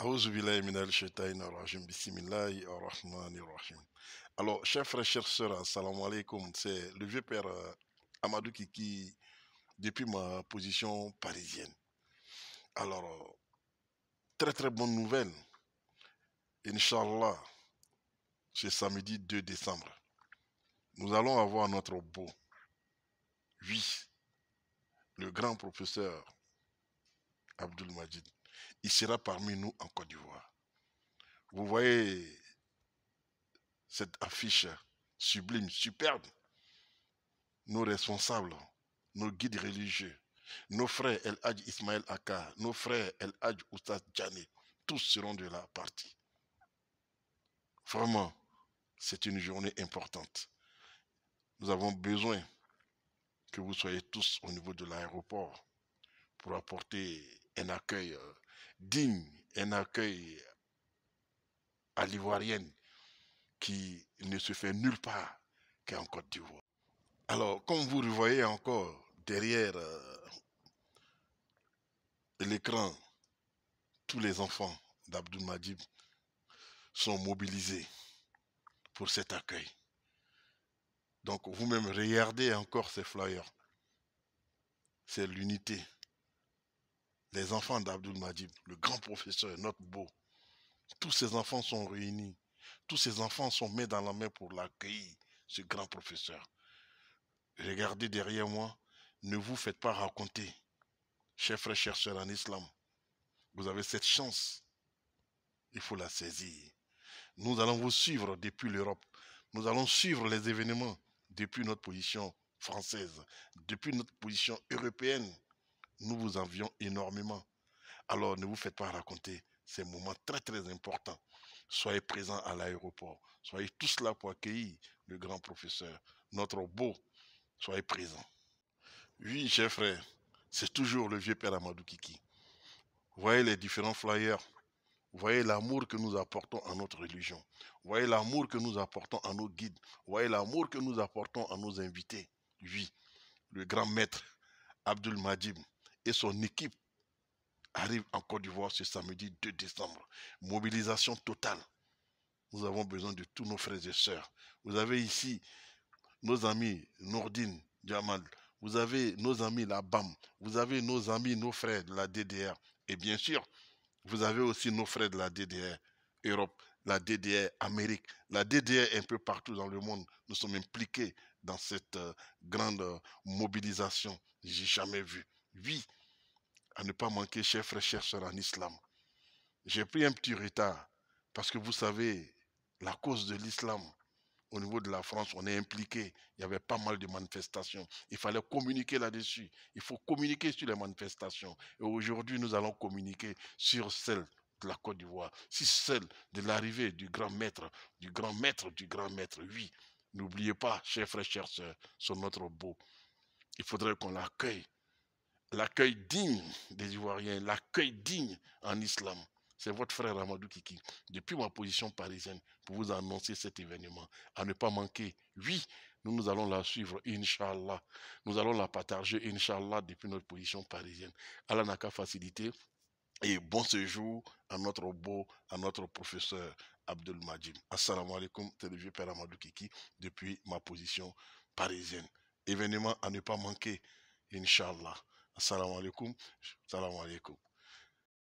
Alors, chers frères, chers sœurs, alaikum. C'est le vieux père euh, Amadou Kiki depuis ma position parisienne. Alors, euh, très très bonne nouvelle. Inch'Allah, c'est samedi 2 décembre. Nous allons avoir notre beau. Oui, le grand professeur Abdul Majid il sera parmi nous en Côte d'Ivoire. Vous voyez cette affiche sublime, superbe. Nos responsables, nos guides religieux, nos frères El Hadj Ismaël Aka, nos frères El Hadj Oustaz Djani, tous seront de la partie. Vraiment, c'est une journée importante. Nous avons besoin que vous soyez tous au niveau de l'aéroport pour apporter un accueil euh, digne un accueil à l'ivoirienne qui ne se fait nulle part qu'en Côte d'Ivoire. Alors, comme vous le voyez encore derrière euh, l'écran, tous les enfants d'Abdou sont mobilisés pour cet accueil. Donc vous-même, regardez encore ces flyers. C'est l'unité les enfants d'Abdul Majid, le grand professeur, notre beau. Tous ces enfants sont réunis. Tous ces enfants sont mis dans la main pour l'accueillir, ce grand professeur. Regardez derrière moi, ne vous faites pas raconter. Chers frères, chers en islam, vous avez cette chance. Il faut la saisir. Nous allons vous suivre depuis l'Europe. Nous allons suivre les événements depuis notre position française, depuis notre position européenne nous vous envions énormément. Alors ne vous faites pas raconter ces moments très très importants. Soyez présents à l'aéroport. Soyez tous là pour accueillir le grand professeur, notre beau. Soyez présents. Oui, chers frères, c'est toujours le vieux père Amadou Kiki. Voyez les différents flyers. Voyez l'amour que nous apportons à notre religion. Voyez l'amour que nous apportons à nos guides. Voyez l'amour que nous apportons à nos invités. Oui, le grand maître Abdul Majib et son équipe arrive en Côte d'Ivoire ce samedi 2 décembre. Mobilisation totale. Nous avons besoin de tous nos frères et sœurs. Vous avez ici nos amis Nordine Jamal. vous avez nos amis la BAM, vous avez nos amis, nos frères de la DDR. Et bien sûr, vous avez aussi nos frères de la DDR, Europe, la DDR, Amérique, la DDR un peu partout dans le monde. Nous sommes impliqués dans cette euh, grande euh, mobilisation. J'ai jamais vu. Oui, à ne pas manquer, chers frères, en islam. J'ai pris un petit retard parce que vous savez, la cause de l'islam, au niveau de la France, on est impliqué. Il y avait pas mal de manifestations. Il fallait communiquer là-dessus. Il faut communiquer sur les manifestations. Et aujourd'hui, nous allons communiquer sur celle de la Côte d'Ivoire, sur celle de l'arrivée du grand maître, du grand maître, du grand maître. Oui, n'oubliez pas, chers frères, chers sur notre beau. Il faudrait qu'on l'accueille l'accueil digne des Ivoiriens, l'accueil digne en islam. C'est votre frère Amadou Kiki, depuis ma position parisienne, pour vous annoncer cet événement. À ne pas manquer, oui, nous, nous allons la suivre, Inch'Allah. Nous allons la partager, Inch'Allah, depuis notre position parisienne. Allah n'a qu'à faciliter. Et bon séjour à notre beau, à notre professeur Abdul Assalamu alaikum, c'est le vieux père Amadou Kiki, depuis ma position parisienne. Événement à ne pas manquer, Inch'Allah. السلام عليكم السلام عليكم